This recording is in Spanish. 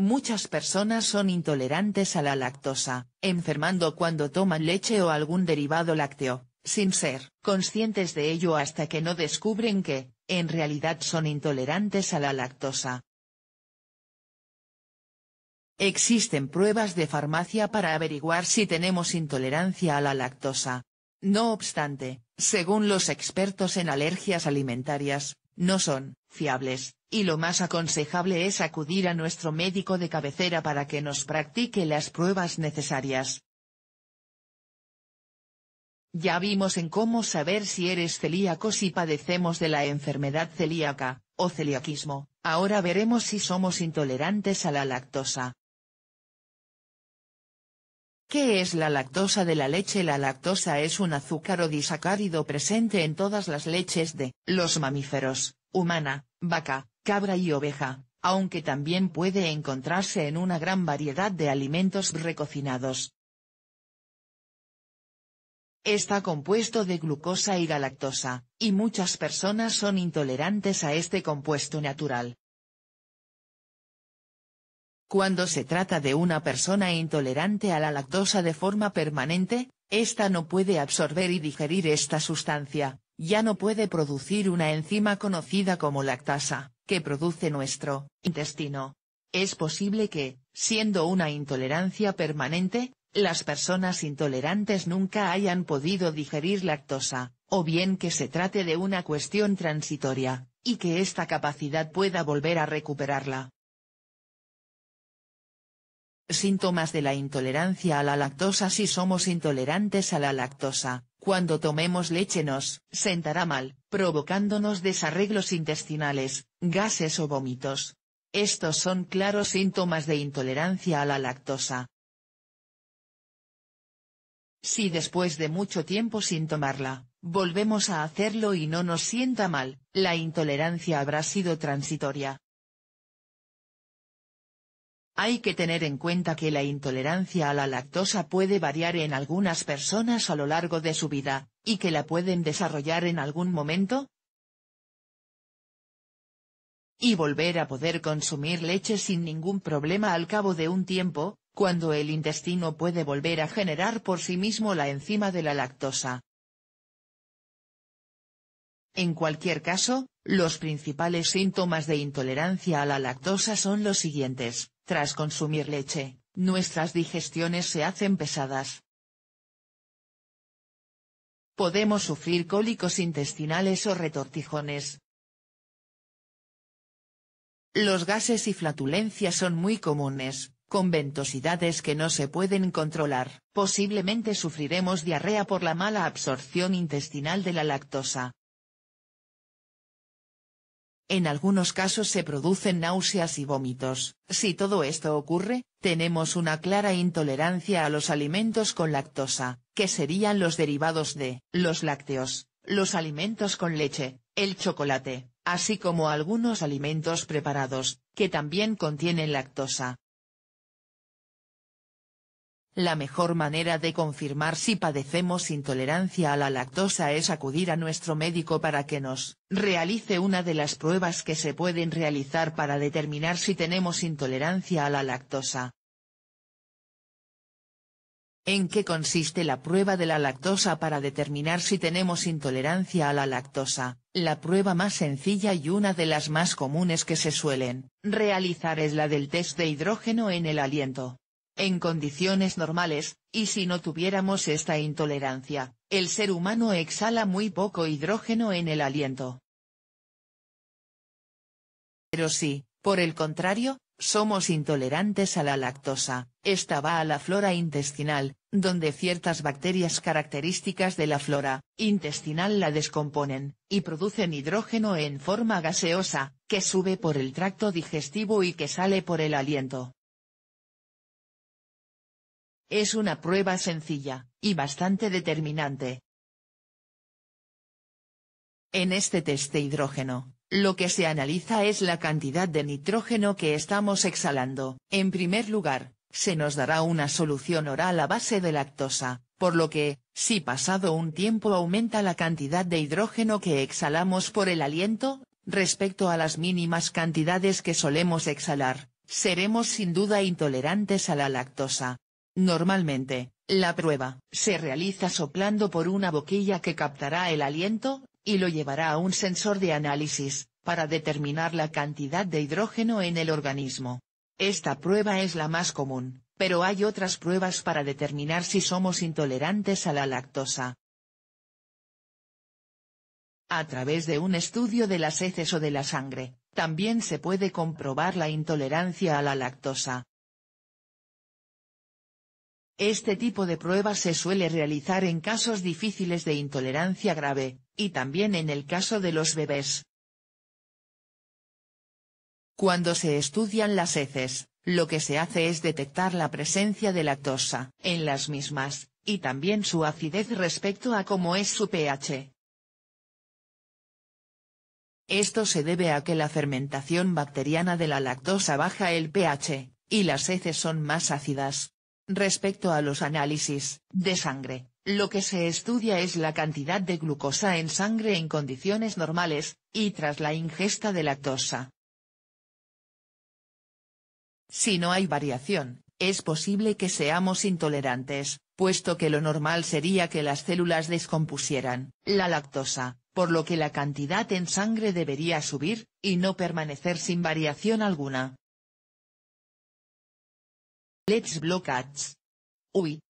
Muchas personas son intolerantes a la lactosa, enfermando cuando toman leche o algún derivado lácteo, sin ser conscientes de ello hasta que no descubren que, en realidad son intolerantes a la lactosa. Existen pruebas de farmacia para averiguar si tenemos intolerancia a la lactosa. No obstante, según los expertos en alergias alimentarias, no son fiables, y lo más aconsejable es acudir a nuestro médico de cabecera para que nos practique las pruebas necesarias. Ya vimos en cómo saber si eres celíaco si padecemos de la enfermedad celíaca, o celiaquismo, ahora veremos si somos intolerantes a la lactosa. ¿Qué es la lactosa de la leche? La lactosa es un azúcar o disacárido presente en todas las leches de los mamíferos, humana, vaca, cabra y oveja, aunque también puede encontrarse en una gran variedad de alimentos recocinados. Está compuesto de glucosa y galactosa, y muchas personas son intolerantes a este compuesto natural. Cuando se trata de una persona intolerante a la lactosa de forma permanente, ésta no puede absorber y digerir esta sustancia, ya no puede producir una enzima conocida como lactasa, que produce nuestro intestino. Es posible que, siendo una intolerancia permanente, las personas intolerantes nunca hayan podido digerir lactosa, o bien que se trate de una cuestión transitoria, y que esta capacidad pueda volver a recuperarla. Síntomas de la intolerancia a la lactosa Si somos intolerantes a la lactosa, cuando tomemos leche nos sentará mal, provocándonos desarreglos intestinales, gases o vómitos. Estos son claros síntomas de intolerancia a la lactosa. Si después de mucho tiempo sin tomarla, volvemos a hacerlo y no nos sienta mal, la intolerancia habrá sido transitoria. Hay que tener en cuenta que la intolerancia a la lactosa puede variar en algunas personas a lo largo de su vida, y que la pueden desarrollar en algún momento, y volver a poder consumir leche sin ningún problema al cabo de un tiempo, cuando el intestino puede volver a generar por sí mismo la enzima de la lactosa. En cualquier caso, los principales síntomas de intolerancia a la lactosa son los siguientes. Tras consumir leche, nuestras digestiones se hacen pesadas. Podemos sufrir cólicos intestinales o retortijones. Los gases y flatulencias son muy comunes, con ventosidades que no se pueden controlar. Posiblemente sufriremos diarrea por la mala absorción intestinal de la lactosa. En algunos casos se producen náuseas y vómitos. Si todo esto ocurre, tenemos una clara intolerancia a los alimentos con lactosa, que serían los derivados de los lácteos, los alimentos con leche, el chocolate, así como algunos alimentos preparados, que también contienen lactosa. La mejor manera de confirmar si padecemos intolerancia a la lactosa es acudir a nuestro médico para que nos realice una de las pruebas que se pueden realizar para determinar si tenemos intolerancia a la lactosa. ¿En qué consiste la prueba de la lactosa para determinar si tenemos intolerancia a la lactosa? La prueba más sencilla y una de las más comunes que se suelen realizar es la del test de hidrógeno en el aliento. En condiciones normales, y si no tuviéramos esta intolerancia, el ser humano exhala muy poco hidrógeno en el aliento. Pero si, por el contrario, somos intolerantes a la lactosa, esta va a la flora intestinal, donde ciertas bacterias características de la flora intestinal la descomponen, y producen hidrógeno en forma gaseosa, que sube por el tracto digestivo y que sale por el aliento. Es una prueba sencilla, y bastante determinante. En este test de hidrógeno, lo que se analiza es la cantidad de nitrógeno que estamos exhalando. En primer lugar, se nos dará una solución oral a base de lactosa, por lo que, si pasado un tiempo aumenta la cantidad de hidrógeno que exhalamos por el aliento, respecto a las mínimas cantidades que solemos exhalar, seremos sin duda intolerantes a la lactosa, Normalmente, la prueba se realiza soplando por una boquilla que captará el aliento, y lo llevará a un sensor de análisis, para determinar la cantidad de hidrógeno en el organismo. Esta prueba es la más común, pero hay otras pruebas para determinar si somos intolerantes a la lactosa. A través de un estudio de las heces o de la sangre, también se puede comprobar la intolerancia a la lactosa. Este tipo de pruebas se suele realizar en casos difíciles de intolerancia grave, y también en el caso de los bebés. Cuando se estudian las heces, lo que se hace es detectar la presencia de lactosa en las mismas, y también su acidez respecto a cómo es su pH. Esto se debe a que la fermentación bacteriana de la lactosa baja el pH, y las heces son más ácidas. Respecto a los análisis de sangre, lo que se estudia es la cantidad de glucosa en sangre en condiciones normales, y tras la ingesta de lactosa. Si no hay variación, es posible que seamos intolerantes, puesto que lo normal sería que las células descompusieran la lactosa, por lo que la cantidad en sangre debería subir, y no permanecer sin variación alguna. Let's blockats. Ui.